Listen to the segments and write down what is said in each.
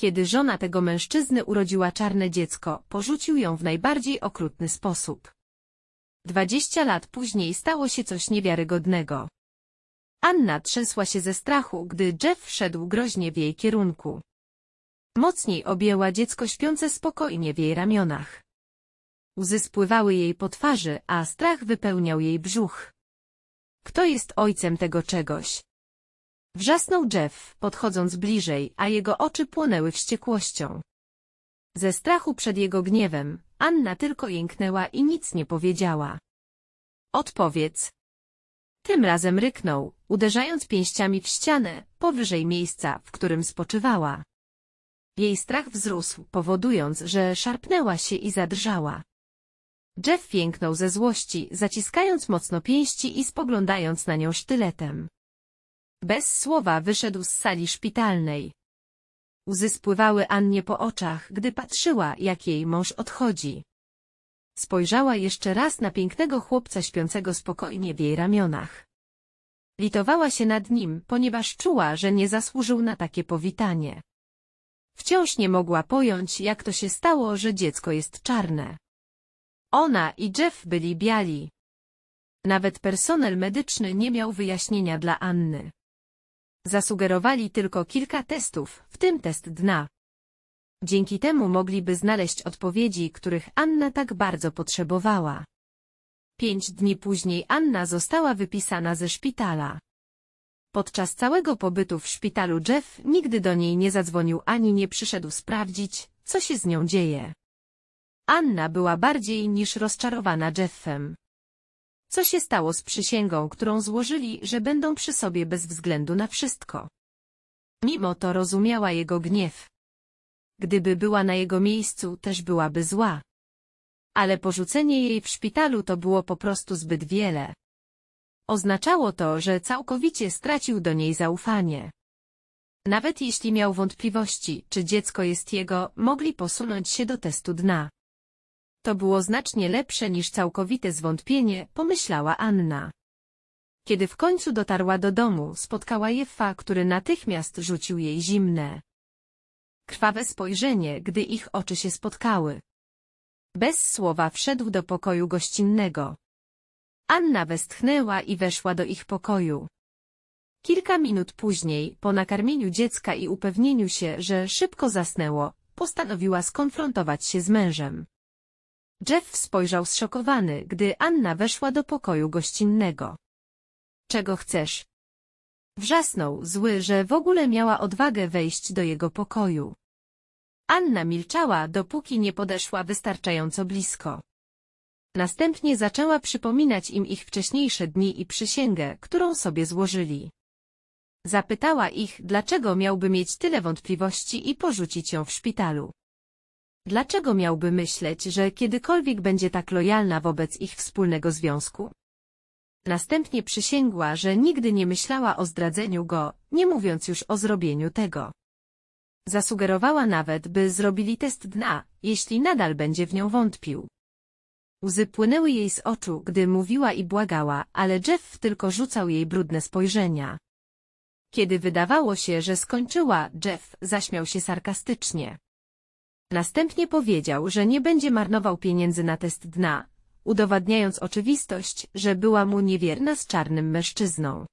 Kiedy żona tego mężczyzny urodziła czarne dziecko, porzucił ją w najbardziej okrutny sposób. Dwadzieścia lat później stało się coś niewiarygodnego. Anna trzęsła się ze strachu, gdy Jeff wszedł groźnie w jej kierunku. Mocniej objęła dziecko śpiące spokojnie w jej ramionach. Łzy spływały jej po twarzy, a strach wypełniał jej brzuch. Kto jest ojcem tego czegoś? Wrzasnął Jeff, podchodząc bliżej, a jego oczy płonęły wściekłością. Ze strachu przed jego gniewem, Anna tylko jęknęła i nic nie powiedziała. Odpowiedz. Tym razem ryknął, uderzając pięściami w ścianę, powyżej miejsca, w którym spoczywała. Jej strach wzrósł, powodując, że szarpnęła się i zadrżała. Jeff jęknął ze złości, zaciskając mocno pięści i spoglądając na nią sztyletem. Bez słowa wyszedł z sali szpitalnej. Łzy spływały Annie po oczach, gdy patrzyła, jak jej mąż odchodzi. Spojrzała jeszcze raz na pięknego chłopca śpiącego spokojnie w jej ramionach. Litowała się nad nim, ponieważ czuła, że nie zasłużył na takie powitanie. Wciąż nie mogła pojąć, jak to się stało, że dziecko jest czarne. Ona i Jeff byli biali. Nawet personel medyczny nie miał wyjaśnienia dla Anny. Zasugerowali tylko kilka testów, w tym test dna. Dzięki temu mogliby znaleźć odpowiedzi, których Anna tak bardzo potrzebowała. Pięć dni później Anna została wypisana ze szpitala. Podczas całego pobytu w szpitalu Jeff nigdy do niej nie zadzwonił ani nie przyszedł sprawdzić, co się z nią dzieje. Anna była bardziej niż rozczarowana Jeffem. Co się stało z przysięgą, którą złożyli, że będą przy sobie bez względu na wszystko? Mimo to rozumiała jego gniew. Gdyby była na jego miejscu, też byłaby zła. Ale porzucenie jej w szpitalu to było po prostu zbyt wiele. Oznaczało to, że całkowicie stracił do niej zaufanie. Nawet jeśli miał wątpliwości, czy dziecko jest jego, mogli posunąć się do testu dna. To było znacznie lepsze niż całkowite zwątpienie, pomyślała Anna. Kiedy w końcu dotarła do domu, spotkała Jeffa, który natychmiast rzucił jej zimne. Krwawe spojrzenie, gdy ich oczy się spotkały. Bez słowa wszedł do pokoju gościnnego. Anna westchnęła i weszła do ich pokoju. Kilka minut później, po nakarmieniu dziecka i upewnieniu się, że szybko zasnęło, postanowiła skonfrontować się z mężem. Jeff spojrzał zszokowany, gdy Anna weszła do pokoju gościnnego. Czego chcesz? Wrzasnął, zły, że w ogóle miała odwagę wejść do jego pokoju. Anna milczała, dopóki nie podeszła wystarczająco blisko. Następnie zaczęła przypominać im ich wcześniejsze dni i przysięgę, którą sobie złożyli. Zapytała ich, dlaczego miałby mieć tyle wątpliwości i porzucić ją w szpitalu. Dlaczego miałby myśleć, że kiedykolwiek będzie tak lojalna wobec ich wspólnego związku? Następnie przysięgła, że nigdy nie myślała o zdradzeniu go, nie mówiąc już o zrobieniu tego. Zasugerowała nawet, by zrobili test dna, jeśli nadal będzie w nią wątpił. Łzy płynęły jej z oczu, gdy mówiła i błagała, ale Jeff tylko rzucał jej brudne spojrzenia. Kiedy wydawało się, że skończyła, Jeff zaśmiał się sarkastycznie. Następnie powiedział, że nie będzie marnował pieniędzy na test dna, udowadniając oczywistość, że była mu niewierna z czarnym mężczyzną.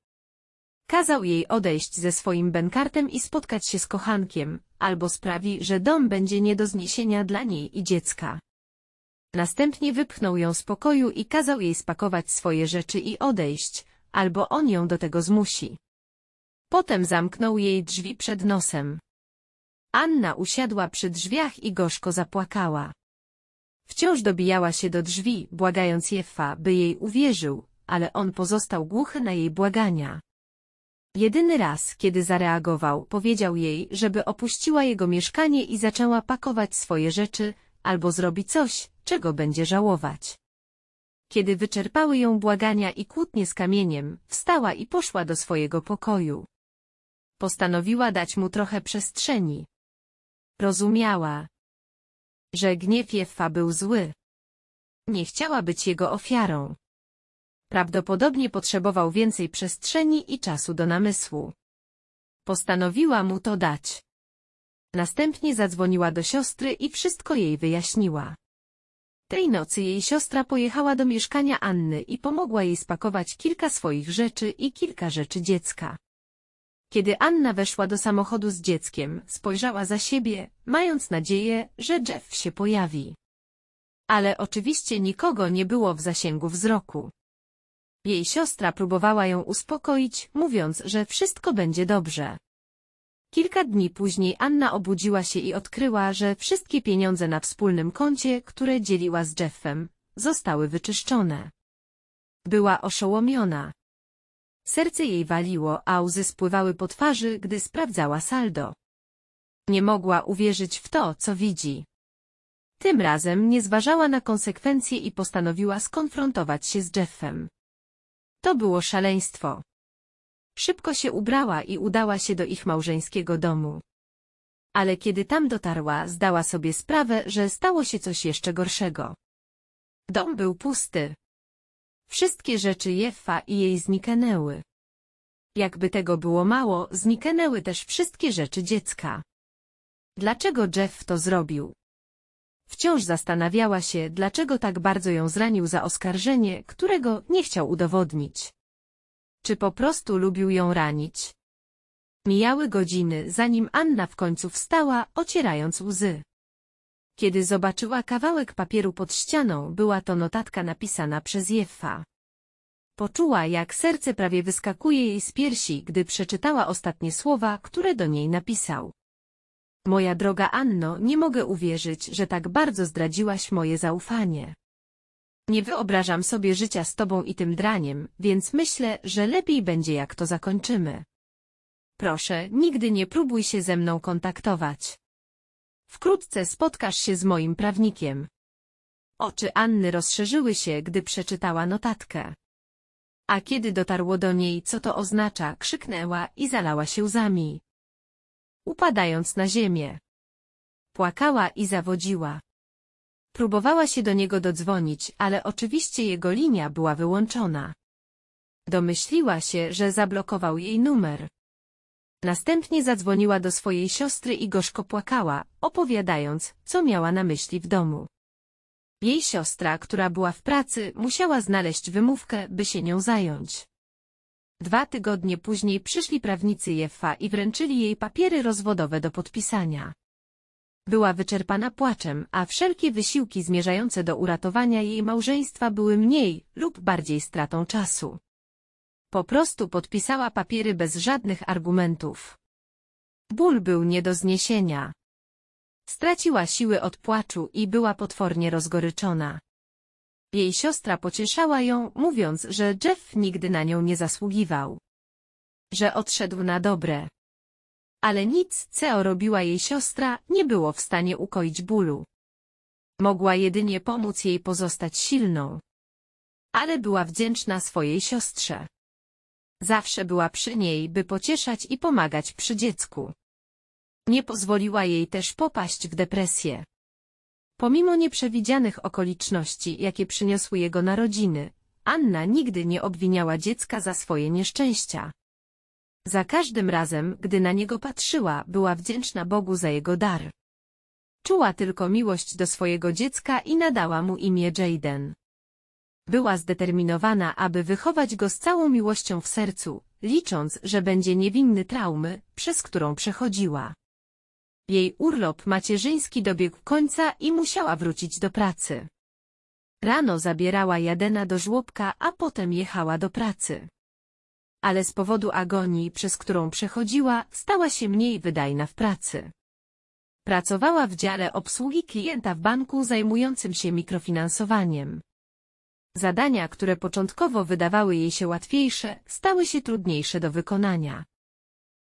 Kazał jej odejść ze swoim benkartem i spotkać się z kochankiem, albo sprawi, że dom będzie nie do zniesienia dla niej i dziecka. Następnie wypchnął ją z pokoju i kazał jej spakować swoje rzeczy i odejść, albo on ją do tego zmusi. Potem zamknął jej drzwi przed nosem. Anna usiadła przy drzwiach i gorzko zapłakała. Wciąż dobijała się do drzwi, błagając Jeffa, by jej uwierzył, ale on pozostał głuchy na jej błagania. Jedyny raz, kiedy zareagował, powiedział jej, żeby opuściła jego mieszkanie i zaczęła pakować swoje rzeczy, albo zrobi coś, czego będzie żałować. Kiedy wyczerpały ją błagania i kłótnie z kamieniem, wstała i poszła do swojego pokoju. Postanowiła dać mu trochę przestrzeni. Rozumiała, że gniew Jeffa był zły. Nie chciała być jego ofiarą. Prawdopodobnie potrzebował więcej przestrzeni i czasu do namysłu. Postanowiła mu to dać. Następnie zadzwoniła do siostry i wszystko jej wyjaśniła. Tej nocy jej siostra pojechała do mieszkania Anny i pomogła jej spakować kilka swoich rzeczy i kilka rzeczy dziecka. Kiedy Anna weszła do samochodu z dzieckiem, spojrzała za siebie, mając nadzieję, że Jeff się pojawi. Ale oczywiście nikogo nie było w zasięgu wzroku. Jej siostra próbowała ją uspokoić, mówiąc, że wszystko będzie dobrze. Kilka dni później Anna obudziła się i odkryła, że wszystkie pieniądze na wspólnym koncie, które dzieliła z Jeffem, zostały wyczyszczone. Była oszołomiona. Serce jej waliło, a łzy spływały po twarzy, gdy sprawdzała saldo. Nie mogła uwierzyć w to, co widzi. Tym razem nie zważała na konsekwencje i postanowiła skonfrontować się z Jeffem. To było szaleństwo. Szybko się ubrała i udała się do ich małżeńskiego domu. Ale kiedy tam dotarła, zdała sobie sprawę, że stało się coś jeszcze gorszego. Dom był pusty. Wszystkie rzeczy Jeffa i jej zniknęły. Jakby tego było mało, zniknęły też wszystkie rzeczy dziecka. Dlaczego Jeff to zrobił? Wciąż zastanawiała się, dlaczego tak bardzo ją zranił za oskarżenie, którego nie chciał udowodnić. Czy po prostu lubił ją ranić? Mijały godziny, zanim Anna w końcu wstała, ocierając łzy. Kiedy zobaczyła kawałek papieru pod ścianą, była to notatka napisana przez Jeffa. Poczuła, jak serce prawie wyskakuje jej z piersi, gdy przeczytała ostatnie słowa, które do niej napisał. Moja droga Anno, nie mogę uwierzyć, że tak bardzo zdradziłaś moje zaufanie. Nie wyobrażam sobie życia z tobą i tym draniem, więc myślę, że lepiej będzie jak to zakończymy. Proszę, nigdy nie próbuj się ze mną kontaktować. Wkrótce spotkasz się z moim prawnikiem. Oczy Anny rozszerzyły się, gdy przeczytała notatkę. A kiedy dotarło do niej, co to oznacza, krzyknęła i zalała się łzami. Upadając na ziemię. Płakała i zawodziła. Próbowała się do niego dodzwonić, ale oczywiście jego linia była wyłączona. Domyśliła się, że zablokował jej numer. Następnie zadzwoniła do swojej siostry i gorzko płakała, opowiadając, co miała na myśli w domu. Jej siostra, która była w pracy, musiała znaleźć wymówkę, by się nią zająć. Dwa tygodnie później przyszli prawnicy Jeffa i wręczyli jej papiery rozwodowe do podpisania. Była wyczerpana płaczem, a wszelkie wysiłki zmierzające do uratowania jej małżeństwa były mniej lub bardziej stratą czasu. Po prostu podpisała papiery bez żadnych argumentów. Ból był nie do zniesienia. Straciła siły od płaczu i była potwornie rozgoryczona. Jej siostra pocieszała ją, mówiąc, że Jeff nigdy na nią nie zasługiwał. Że odszedł na dobre. Ale nic, co robiła jej siostra, nie było w stanie ukoić bólu. Mogła jedynie pomóc jej pozostać silną. Ale była wdzięczna swojej siostrze. Zawsze była przy niej, by pocieszać i pomagać przy dziecku. Nie pozwoliła jej też popaść w depresję. Pomimo nieprzewidzianych okoliczności, jakie przyniosły jego narodziny, Anna nigdy nie obwiniała dziecka za swoje nieszczęścia. Za każdym razem, gdy na niego patrzyła, była wdzięczna Bogu za jego dar. Czuła tylko miłość do swojego dziecka i nadała mu imię Jaden. Była zdeterminowana, aby wychować go z całą miłością w sercu, licząc, że będzie niewinny traumy, przez którą przechodziła. Jej urlop macierzyński dobiegł końca i musiała wrócić do pracy. Rano zabierała Jadena do żłobka, a potem jechała do pracy. Ale z powodu agonii, przez którą przechodziła, stała się mniej wydajna w pracy. Pracowała w dziale obsługi klienta w banku zajmującym się mikrofinansowaniem. Zadania, które początkowo wydawały jej się łatwiejsze, stały się trudniejsze do wykonania.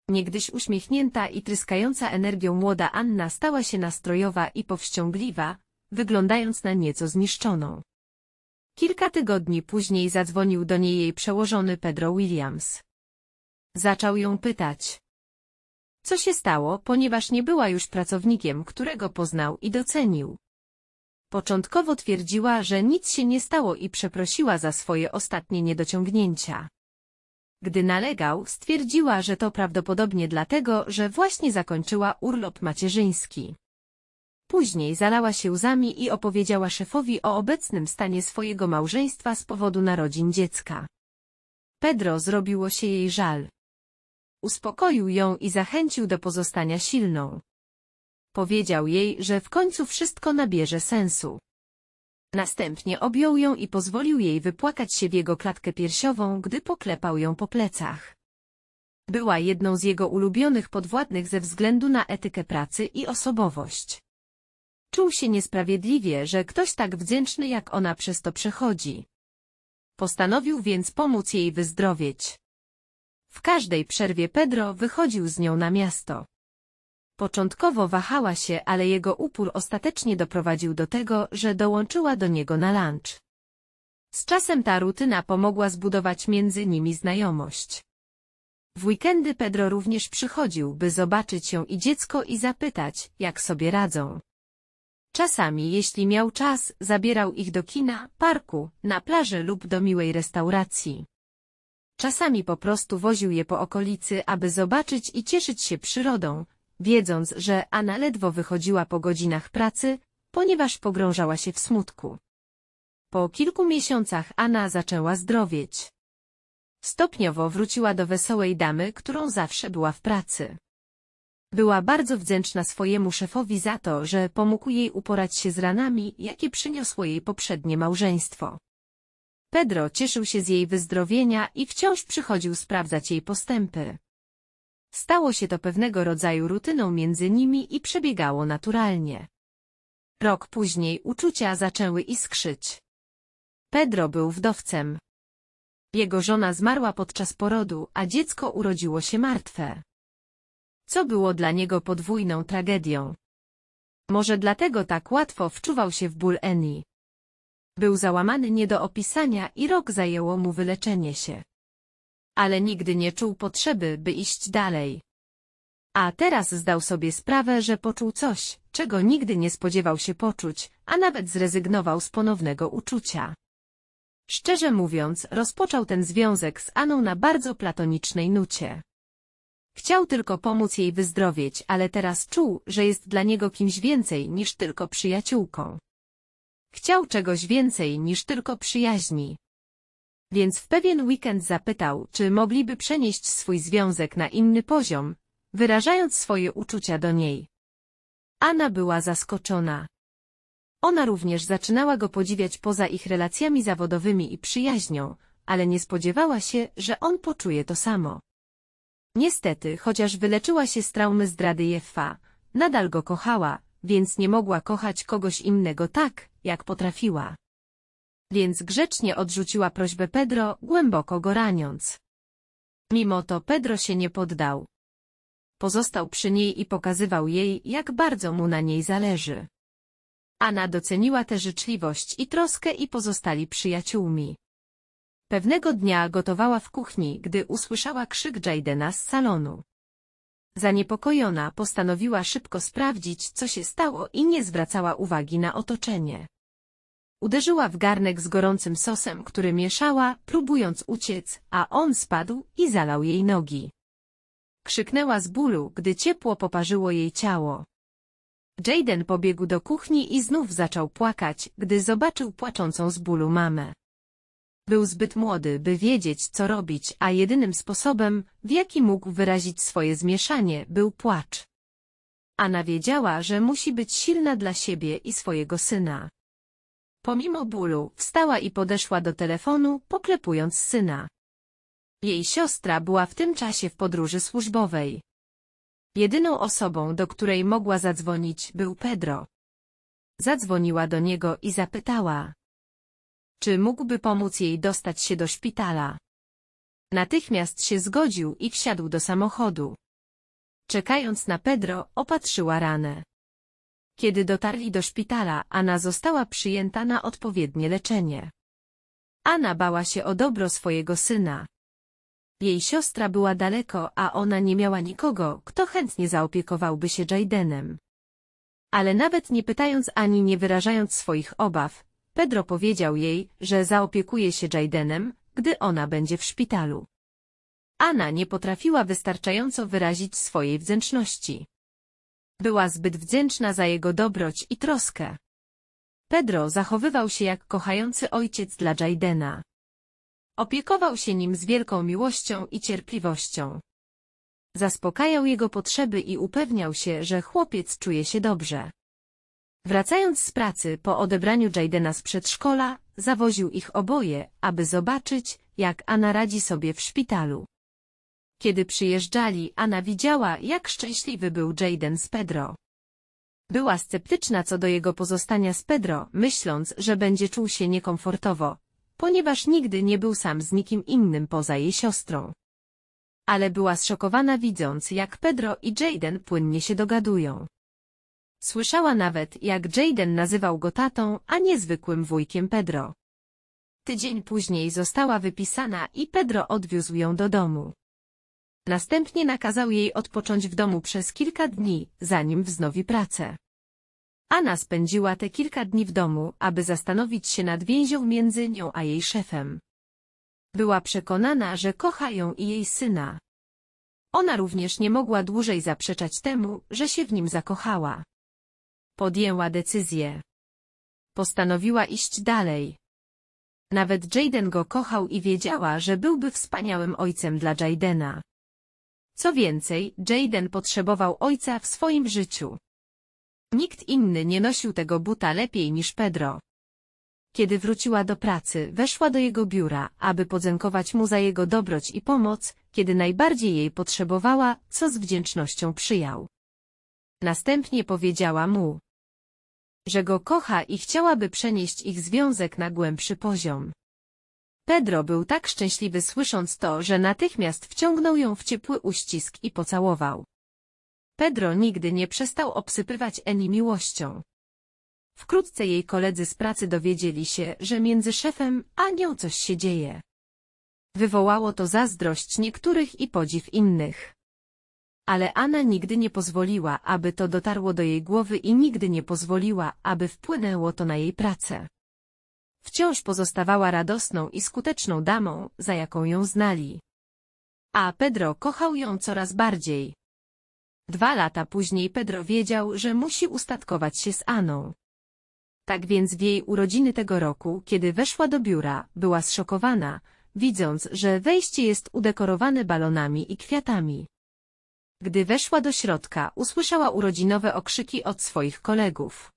Niegdyś uśmiechnięta i tryskająca energią młoda Anna stała się nastrojowa i powściągliwa, wyglądając na nieco zniszczoną. Kilka tygodni później zadzwonił do niej jej przełożony Pedro Williams. Zaczął ją pytać. Co się stało, ponieważ nie była już pracownikiem, którego poznał i docenił. Początkowo twierdziła, że nic się nie stało i przeprosiła za swoje ostatnie niedociągnięcia. Gdy nalegał, stwierdziła, że to prawdopodobnie dlatego, że właśnie zakończyła urlop macierzyński. Później zalała się łzami i opowiedziała szefowi o obecnym stanie swojego małżeństwa z powodu narodzin dziecka. Pedro zrobiło się jej żal. Uspokoił ją i zachęcił do pozostania silną. Powiedział jej, że w końcu wszystko nabierze sensu. Następnie objął ją i pozwolił jej wypłakać się w jego klatkę piersiową, gdy poklepał ją po plecach. Była jedną z jego ulubionych podwładnych ze względu na etykę pracy i osobowość. Czuł się niesprawiedliwie, że ktoś tak wdzięczny jak ona przez to przechodzi. Postanowił więc pomóc jej wyzdrowieć. W każdej przerwie Pedro wychodził z nią na miasto. Początkowo wahała się, ale jego upór ostatecznie doprowadził do tego, że dołączyła do niego na lunch. Z czasem ta rutyna pomogła zbudować między nimi znajomość. W weekendy Pedro również przychodził, by zobaczyć ją i dziecko i zapytać, jak sobie radzą. Czasami, jeśli miał czas, zabierał ich do kina, parku, na plaży lub do miłej restauracji. Czasami po prostu woził je po okolicy, aby zobaczyć i cieszyć się przyrodą, wiedząc, że Anna ledwo wychodziła po godzinach pracy, ponieważ pogrążała się w smutku. Po kilku miesiącach Anna zaczęła zdrowieć. Stopniowo wróciła do wesołej damy, którą zawsze była w pracy. Była bardzo wdzięczna swojemu szefowi za to, że pomógł jej uporać się z ranami, jakie przyniosło jej poprzednie małżeństwo. Pedro cieszył się z jej wyzdrowienia i wciąż przychodził sprawdzać jej postępy. Stało się to pewnego rodzaju rutyną między nimi i przebiegało naturalnie. Rok później uczucia zaczęły iskrzyć. Pedro był wdowcem. Jego żona zmarła podczas porodu, a dziecko urodziło się martwe. Co było dla niego podwójną tragedią. Może dlatego tak łatwo wczuwał się w ból Eni. Był załamany nie do opisania i rok zajęło mu wyleczenie się ale nigdy nie czuł potrzeby, by iść dalej. A teraz zdał sobie sprawę, że poczuł coś, czego nigdy nie spodziewał się poczuć, a nawet zrezygnował z ponownego uczucia. Szczerze mówiąc, rozpoczął ten związek z Aną na bardzo platonicznej nucie. Chciał tylko pomóc jej wyzdrowieć, ale teraz czuł, że jest dla niego kimś więcej niż tylko przyjaciółką. Chciał czegoś więcej niż tylko przyjaźni więc w pewien weekend zapytał, czy mogliby przenieść swój związek na inny poziom, wyrażając swoje uczucia do niej. Anna była zaskoczona. Ona również zaczynała go podziwiać poza ich relacjami zawodowymi i przyjaźnią, ale nie spodziewała się, że on poczuje to samo. Niestety, chociaż wyleczyła się z traumy zdrady Jeffa, nadal go kochała, więc nie mogła kochać kogoś innego tak, jak potrafiła. Więc grzecznie odrzuciła prośbę Pedro, głęboko go raniąc. Mimo to Pedro się nie poddał. Pozostał przy niej i pokazywał jej, jak bardzo mu na niej zależy. Anna doceniła tę życzliwość i troskę i pozostali przyjaciółmi. Pewnego dnia gotowała w kuchni, gdy usłyszała krzyk Jadena z salonu. Zaniepokojona postanowiła szybko sprawdzić, co się stało i nie zwracała uwagi na otoczenie. Uderzyła w garnek z gorącym sosem, który mieszała, próbując uciec, a on spadł i zalał jej nogi. Krzyknęła z bólu, gdy ciepło poparzyło jej ciało. Jaden pobiegł do kuchni i znów zaczął płakać, gdy zobaczył płaczącą z bólu mamę. Był zbyt młody, by wiedzieć, co robić, a jedynym sposobem, w jaki mógł wyrazić swoje zmieszanie, był płacz. Anna wiedziała, że musi być silna dla siebie i swojego syna. Pomimo bólu, wstała i podeszła do telefonu, poklepując syna. Jej siostra była w tym czasie w podróży służbowej. Jedyną osobą, do której mogła zadzwonić, był Pedro. Zadzwoniła do niego i zapytała, czy mógłby pomóc jej dostać się do szpitala. Natychmiast się zgodził i wsiadł do samochodu. Czekając na Pedro, opatrzyła ranę. Kiedy dotarli do szpitala, Anna została przyjęta na odpowiednie leczenie. Anna bała się o dobro swojego syna. Jej siostra była daleko, a ona nie miała nikogo, kto chętnie zaopiekowałby się Jaydenem. Ale nawet nie pytając ani nie wyrażając swoich obaw, Pedro powiedział jej, że zaopiekuje się Jaydenem, gdy ona będzie w szpitalu. Anna nie potrafiła wystarczająco wyrazić swojej wdzięczności. Była zbyt wdzięczna za jego dobroć i troskę. Pedro zachowywał się jak kochający ojciec dla Jaydena. Opiekował się nim z wielką miłością i cierpliwością. Zaspokajał jego potrzeby i upewniał się, że chłopiec czuje się dobrze. Wracając z pracy po odebraniu Jaydena z przedszkola, zawoził ich oboje, aby zobaczyć, jak Anna radzi sobie w szpitalu. Kiedy przyjeżdżali, Anna widziała, jak szczęśliwy był Jaden z Pedro. Była sceptyczna co do jego pozostania z Pedro, myśląc, że będzie czuł się niekomfortowo, ponieważ nigdy nie był sam z nikim innym poza jej siostrą. Ale była zszokowana widząc, jak Pedro i Jaden płynnie się dogadują. Słyszała nawet, jak Jaden nazywał go tatą, a niezwykłym wujkiem Pedro. Tydzień później została wypisana i Pedro odwiózł ją do domu. Następnie nakazał jej odpocząć w domu przez kilka dni, zanim wznowi pracę. Anna spędziła te kilka dni w domu, aby zastanowić się nad więzią między nią a jej szefem. Była przekonana, że kocha ją i jej syna. Ona również nie mogła dłużej zaprzeczać temu, że się w nim zakochała. Podjęła decyzję. Postanowiła iść dalej. Nawet Jaden go kochał i wiedziała, że byłby wspaniałym ojcem dla Jadena. Co więcej, Jaden potrzebował ojca w swoim życiu. Nikt inny nie nosił tego buta lepiej niż Pedro. Kiedy wróciła do pracy, weszła do jego biura, aby podziękować mu za jego dobroć i pomoc, kiedy najbardziej jej potrzebowała, co z wdzięcznością przyjął. Następnie powiedziała mu, że go kocha i chciałaby przenieść ich związek na głębszy poziom. Pedro był tak szczęśliwy słysząc to, że natychmiast wciągnął ją w ciepły uścisk i pocałował. Pedro nigdy nie przestał obsypywać Eni miłością. Wkrótce jej koledzy z pracy dowiedzieli się, że między szefem a nią coś się dzieje. Wywołało to zazdrość niektórych i podziw innych. Ale Anna nigdy nie pozwoliła, aby to dotarło do jej głowy i nigdy nie pozwoliła, aby wpłynęło to na jej pracę. Wciąż pozostawała radosną i skuteczną damą, za jaką ją znali. A Pedro kochał ją coraz bardziej. Dwa lata później Pedro wiedział, że musi ustatkować się z Aną. Tak więc w jej urodziny tego roku, kiedy weszła do biura, była zszokowana, widząc, że wejście jest udekorowane balonami i kwiatami. Gdy weszła do środka, usłyszała urodzinowe okrzyki od swoich kolegów.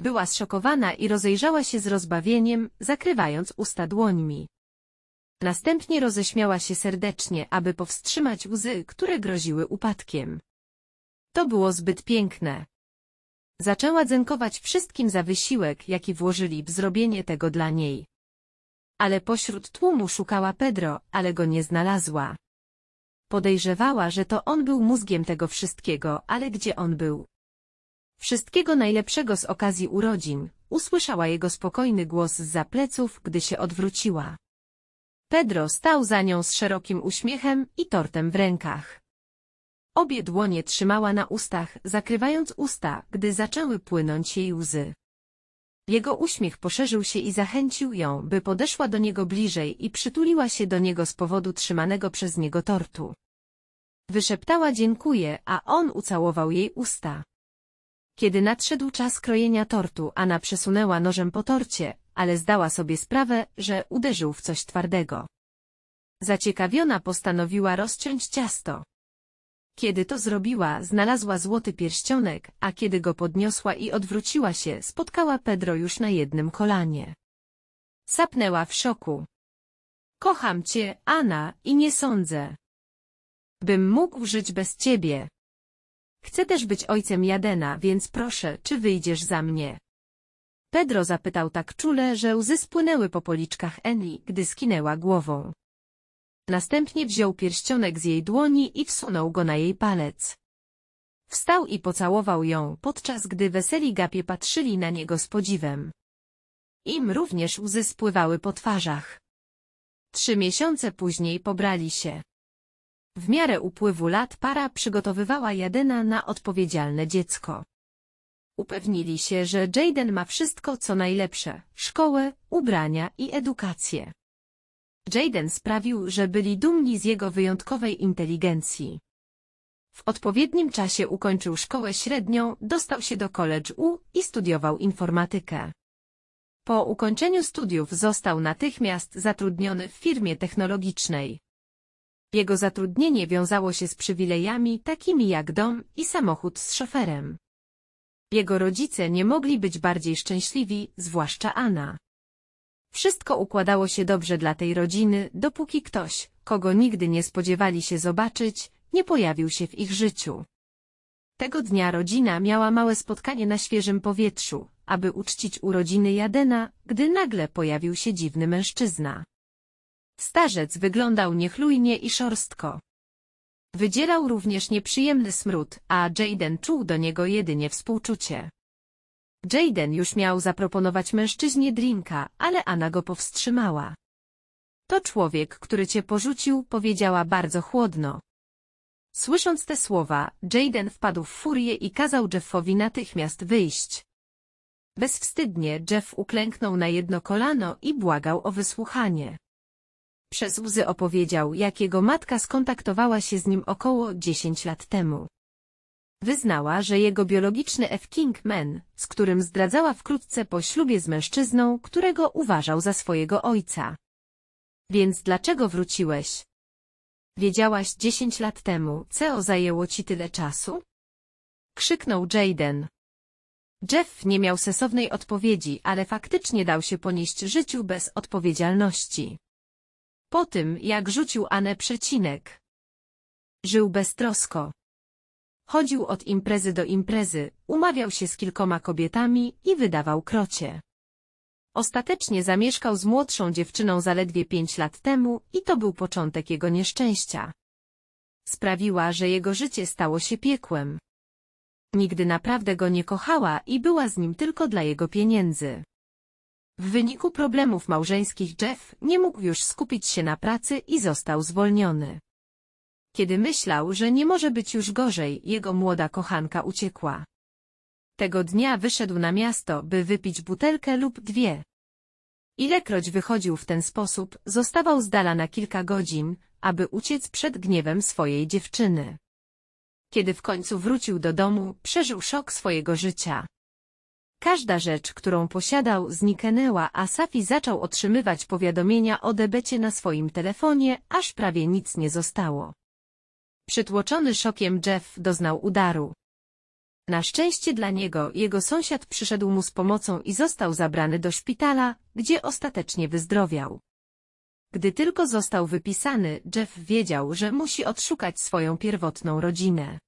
Była zszokowana i rozejrzała się z rozbawieniem, zakrywając usta dłońmi. Następnie roześmiała się serdecznie, aby powstrzymać łzy, które groziły upadkiem. To było zbyt piękne. Zaczęła dziękować wszystkim za wysiłek, jaki włożyli w zrobienie tego dla niej. Ale pośród tłumu szukała Pedro, ale go nie znalazła. Podejrzewała, że to on był mózgiem tego wszystkiego, ale gdzie on był? Wszystkiego najlepszego z okazji urodzin, usłyszała jego spokojny głos za pleców, gdy się odwróciła. Pedro stał za nią z szerokim uśmiechem i tortem w rękach. Obie dłonie trzymała na ustach, zakrywając usta, gdy zaczęły płynąć jej łzy. Jego uśmiech poszerzył się i zachęcił ją, by podeszła do niego bliżej i przytuliła się do niego z powodu trzymanego przez niego tortu. Wyszeptała dziękuję, a on ucałował jej usta. Kiedy nadszedł czas krojenia tortu, Anna przesunęła nożem po torcie, ale zdała sobie sprawę, że uderzył w coś twardego. Zaciekawiona postanowiła rozciąć ciasto. Kiedy to zrobiła, znalazła złoty pierścionek, a kiedy go podniosła i odwróciła się, spotkała Pedro już na jednym kolanie. Sapnęła w szoku. Kocham cię, Anna, i nie sądzę. Bym mógł żyć bez ciebie. Chcę też być ojcem Jadena, więc proszę, czy wyjdziesz za mnie? Pedro zapytał tak czule, że łzy spłynęły po policzkach Eni, gdy skinęła głową. Następnie wziął pierścionek z jej dłoni i wsunął go na jej palec. Wstał i pocałował ją, podczas gdy weseli gapie patrzyli na niego z podziwem. Im również łzy spływały po twarzach. Trzy miesiące później pobrali się. W miarę upływu lat para przygotowywała Jadyna na odpowiedzialne dziecko. Upewnili się, że Jaden ma wszystko co najlepsze – szkołę, ubrania i edukację. Jaden sprawił, że byli dumni z jego wyjątkowej inteligencji. W odpowiednim czasie ukończył szkołę średnią, dostał się do College U i studiował informatykę. Po ukończeniu studiów został natychmiast zatrudniony w firmie technologicznej. Jego zatrudnienie wiązało się z przywilejami takimi jak dom i samochód z szoferem. Jego rodzice nie mogli być bardziej szczęśliwi, zwłaszcza Anna. Wszystko układało się dobrze dla tej rodziny, dopóki ktoś, kogo nigdy nie spodziewali się zobaczyć, nie pojawił się w ich życiu. Tego dnia rodzina miała małe spotkanie na świeżym powietrzu, aby uczcić urodziny Jadena, gdy nagle pojawił się dziwny mężczyzna. Starzec wyglądał niechlujnie i szorstko. Wydzielał również nieprzyjemny smród, a Jaden czuł do niego jedynie współczucie. Jaden już miał zaproponować mężczyźnie drinka, ale Anna go powstrzymała. To człowiek, który cię porzucił, powiedziała bardzo chłodno. Słysząc te słowa, Jaden wpadł w furię i kazał Jeffowi natychmiast wyjść. Bezwstydnie Jeff uklęknął na jedno kolano i błagał o wysłuchanie. Przez łzy opowiedział, jak jego matka skontaktowała się z nim około 10 lat temu. Wyznała, że jego biologiczny F. king man, z którym zdradzała wkrótce po ślubie z mężczyzną, którego uważał za swojego ojca. Więc dlaczego wróciłeś? Wiedziałaś 10 lat temu, co zajęło ci tyle czasu? Krzyknął Jaden. Jeff nie miał sensownej odpowiedzi, ale faktycznie dał się ponieść życiu bez odpowiedzialności. Po tym, jak rzucił Anę przecinek. Żył beztrosko. Chodził od imprezy do imprezy, umawiał się z kilkoma kobietami i wydawał krocie. Ostatecznie zamieszkał z młodszą dziewczyną zaledwie pięć lat temu i to był początek jego nieszczęścia. Sprawiła, że jego życie stało się piekłem. Nigdy naprawdę go nie kochała i była z nim tylko dla jego pieniędzy. W wyniku problemów małżeńskich Jeff nie mógł już skupić się na pracy i został zwolniony. Kiedy myślał, że nie może być już gorzej, jego młoda kochanka uciekła. Tego dnia wyszedł na miasto, by wypić butelkę lub dwie. Ilekroć wychodził w ten sposób, zostawał z dala na kilka godzin, aby uciec przed gniewem swojej dziewczyny. Kiedy w końcu wrócił do domu, przeżył szok swojego życia. Każda rzecz, którą posiadał, zniknęła, a Safi zaczął otrzymywać powiadomienia o debecie na swoim telefonie, aż prawie nic nie zostało. Przytłoczony szokiem Jeff doznał udaru. Na szczęście dla niego jego sąsiad przyszedł mu z pomocą i został zabrany do szpitala, gdzie ostatecznie wyzdrowiał. Gdy tylko został wypisany, Jeff wiedział, że musi odszukać swoją pierwotną rodzinę.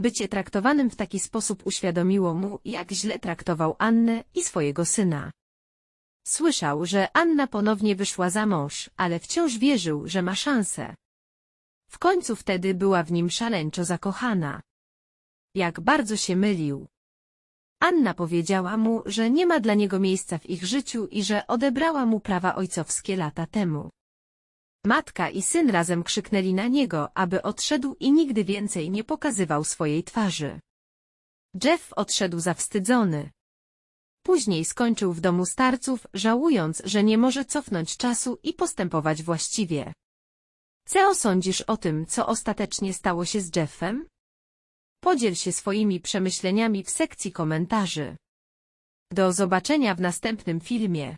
Bycie traktowanym w taki sposób uświadomiło mu, jak źle traktował Annę i swojego syna. Słyszał, że Anna ponownie wyszła za mąż, ale wciąż wierzył, że ma szansę. W końcu wtedy była w nim szaleńczo zakochana. Jak bardzo się mylił. Anna powiedziała mu, że nie ma dla niego miejsca w ich życiu i że odebrała mu prawa ojcowskie lata temu. Matka i syn razem krzyknęli na niego, aby odszedł i nigdy więcej nie pokazywał swojej twarzy. Jeff odszedł zawstydzony. Później skończył w domu starców, żałując, że nie może cofnąć czasu i postępować właściwie. Co sądzisz o tym, co ostatecznie stało się z Jeffem? Podziel się swoimi przemyśleniami w sekcji komentarzy. Do zobaczenia w następnym filmie.